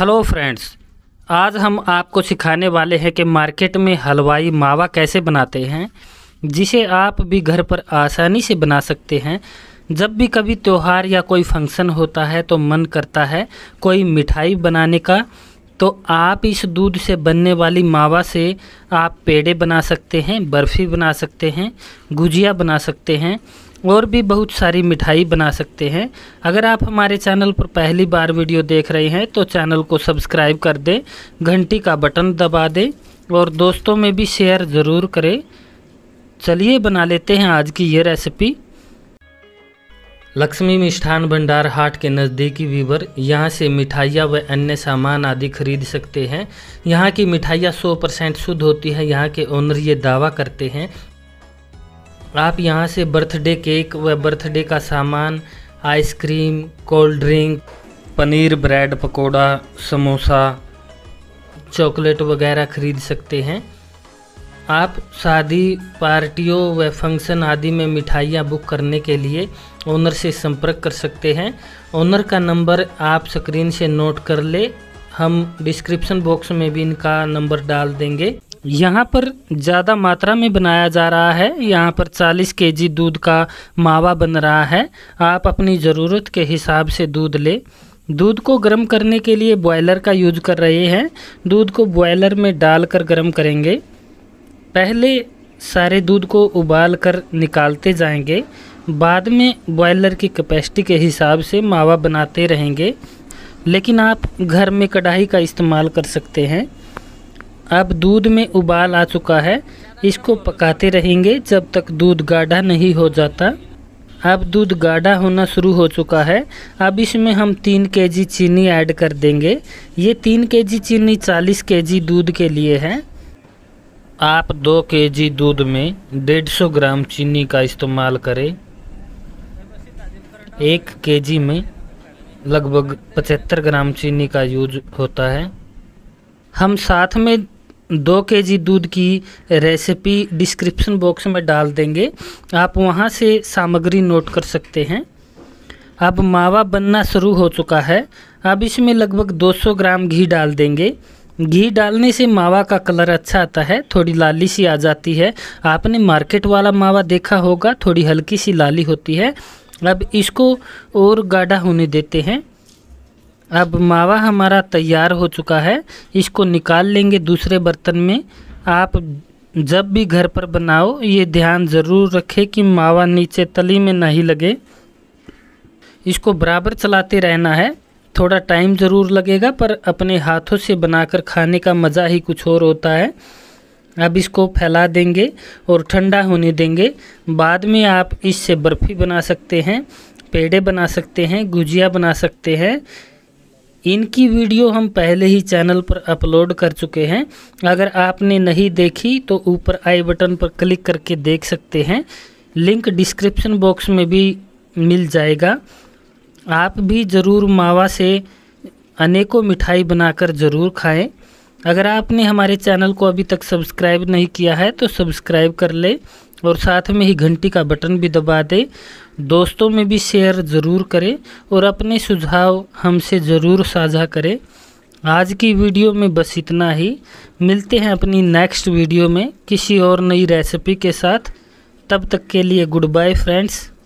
hello friends आज हम आपको सिखाने वाले हैं कि मार्केट में हलवाई मावा कैसे बनाते हैं जिसे आप भी घर पर आसानी से बना सकते हैं जब भी कभी त्यौहार या कोई फंक्शन होता है तो मन करता है कोई मिठाई बनाने का तो आप इस दूध से बनने वाली मावा से आप पेड़े बना सकते हैं बर्फ़ी बना सकते हैं गुजिया बना सकते हैं और भी बहुत सारी मिठाई बना सकते हैं अगर आप हमारे चैनल पर पहली बार वीडियो देख रहे हैं तो चैनल को सब्सक्राइब कर दें घंटी का बटन दबा दें और दोस्तों में भी शेयर ज़रूर करें चलिए बना लेते हैं आज की ये रेसिपी लक्ष्मी मिष्ठान भंडार हाट के नज़दीकी वीवर यहाँ से मिठाइयाँ व अन्य सामान आदि खरीद सकते हैं यहाँ की मिठाइयाँ 100 परसेंट शुद्ध होती हैं यहाँ के ओनर ये दावा करते हैं आप यहाँ से बर्थडे केक व बर्थडे का सामान ice cream cold drink paneer bread pakora samosa chocolate वगैरह खरीद सकते हैं आप शादी पार्टियों व फंक्शन आदि में मिठाइयाँ बुक करने के लिए ओनर से संपर्क कर सकते हैं ओनर का नंबर आप स्क्रीन से नोट कर ले हम डिस्क्रिप्शन बॉक्स में भी इनका नंबर डाल देंगे यहाँ पर ज़्यादा मात्रा में बनाया जा रहा है यहाँ पर 40 केजी दूध का मावा बन रहा है आप अपनी ज़रूरत के हिसाब से दूध ले दूध को गर्म करने के लिए बॉयलर का यूज कर रहे हैं दूध को बॉयलर में डालकर गर्म करेंगे पहले सारे दूध को उबाल कर निकालते जाएंगे बाद में बॉयलर की कैपेसिटी के हिसाब से मावा बनाते रहेंगे लेकिन आप घर में कढ़ाई का इस्तेमाल कर सकते हैं अब दूध में उबाल आ चुका है इसको पकाते रहेंगे जब तक दूध गाढ़ा नहीं हो जाता अब दूध गाढ़ा होना शुरू हो चुका है अब इसमें हम तीन के जी चीनी ऐड कर देंगे ये तीन के जी चीनी चालीस के जी दूध के लिए है आप दो के जी दूध में डेढ़ सौ ग्राम चीनी का इस्तेमाल करें एक के जी में लगभग पचहत्तर ग्राम चीनी का यूज होता है हम साथ में दो के जी दूध की रेसिपी डिस्क्रिप्शन बॉक्स में डाल देंगे आप वहाँ से सामग्री नोट कर सकते हैं अब मावा बनना शुरू हो चुका है अब इसमें लगभग 200 ग्राम घी डाल देंगे घी डालने से मावा का कलर अच्छा आता है थोड़ी लाली सी आ जाती है आपने मार्केट वाला मावा देखा होगा थोड़ी हल्की सी लाली होती है अब इसको और गाढ़ा होने देते हैं अब मावा हमारा तैयार हो चुका है इसको निकाल लेंगे दूसरे बर्तन में आप जब भी घर पर बनाओ ये ध्यान ज़रूर रखें कि मावा नीचे तली में नहीं लगे इसको बराबर चलाते रहना है थोड़ा टाइम ज़रूर लगेगा पर अपने हाथों से बनाकर खाने का मज़ा ही कुछ और होता है अब इसको फैला देंगे और ठंडा होने देंगे बाद में आप इससे बर्फ़ी बना सकते हैं पेड़े बना सकते हैं गुजिया बना सकते हैं इनकी वीडियो हम पहले ही चैनल पर अपलोड कर चुके हैं अगर आपने नहीं देखी तो ऊपर आई बटन पर क्लिक करके देख सकते हैं लिंक डिस्क्रिप्शन बॉक्स में भी मिल जाएगा आप भी ज़रूर मावा से अनेकों मिठाई बनाकर ज़रूर खाएं अगर आपने हमारे चैनल को अभी तक सब्सक्राइब नहीं किया है तो सब्सक्राइब कर ले और साथ में ही घंटी का बटन भी दबा दें दोस्तों में भी शेयर ज़रूर करें और अपने सुझाव हमसे ज़रूर साझा करें आज की वीडियो में बस इतना ही मिलते हैं अपनी नेक्स्ट वीडियो में किसी और नई रेसिपी के साथ तब तक के लिए गुड बाय फ्रेंड्स